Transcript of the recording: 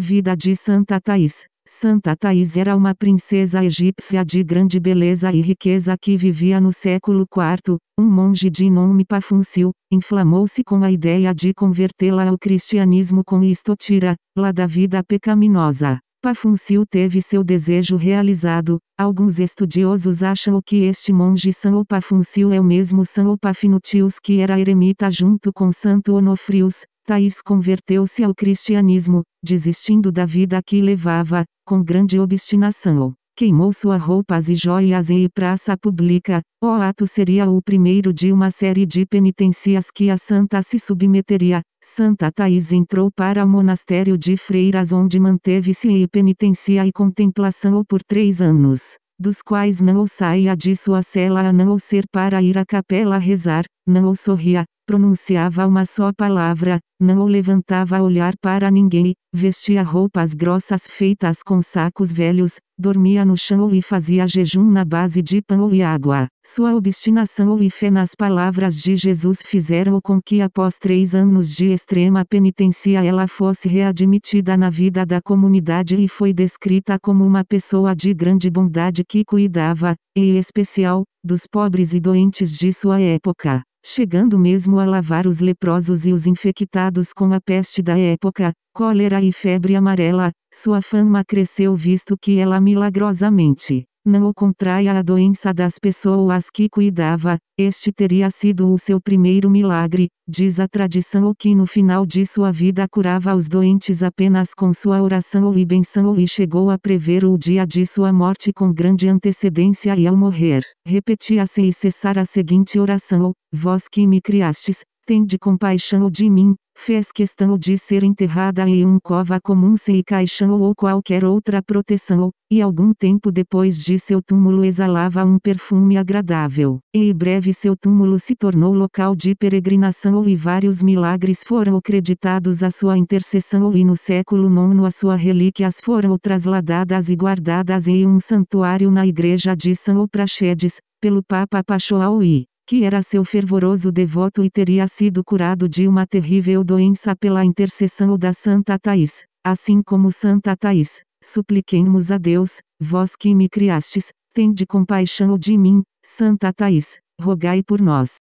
Vida de Santa Thais. Santa Thais era uma princesa egípcia de grande beleza e riqueza que vivia no século IV. Um monge de nome Pafuncio inflamou-se com a ideia de convertê-la ao cristianismo com isto tira-la da vida pecaminosa. Pafuncio teve seu desejo realizado. Alguns estudiosos acham que este monge São Pafuncio é o mesmo São Pafinutius que era eremita junto com Santo Onofrius, Thaís tá converteu-se ao cristianismo, desistindo da vida que levava, com grande obstinação. Queimou suas roupas e joias em praça pública. O ato seria o primeiro de uma série de penitências que a santa se submeteria. Santa Thaís entrou para o monastério de freiras onde manteve-se em penitência e contemplação por três anos, dos quais não saía de sua cela a não ser para ir à capela rezar, não o sorria, pronunciava uma só palavra, não o levantava a olhar para ninguém, vestia roupas grossas feitas com sacos velhos, dormia no chão e fazia jejum na base de pão e água. Sua obstinação e fé nas palavras de Jesus fizeram com que após três anos de extrema penitência ela fosse readmitida na vida da comunidade e foi descrita como uma pessoa de grande bondade que cuidava, em especial, dos pobres e doentes de sua época chegando mesmo a lavar os leprosos e os infectados com a peste da época, cólera e febre amarela, sua fama cresceu visto que ela milagrosamente não o contraia a doença das pessoas que cuidava, este teria sido o seu primeiro milagre, diz a tradição o que no final de sua vida curava os doentes apenas com sua oração e benção e chegou a prever o dia de sua morte com grande antecedência e ao morrer, repetia-se e cessar a seguinte oração, vós que me criastes, de compaixão de mim, fez questão de ser enterrada em um cova comum sem caixão ou qualquer outra proteção, e algum tempo depois de seu túmulo exalava um perfume agradável, e em breve seu túmulo se tornou local de peregrinação e vários milagres foram acreditados à sua intercessão e no século IX as suas relíquias foram trasladadas e guardadas em um santuário na igreja de São Praxedes, pelo Papa Pachoal e que era seu fervoroso devoto e teria sido curado de uma terrível doença pela intercessão da Santa Thais. Assim como Santa Thais, supliquemos a Deus, vós que me criastes, tende compaixão de mim, Santa Thais, rogai por nós.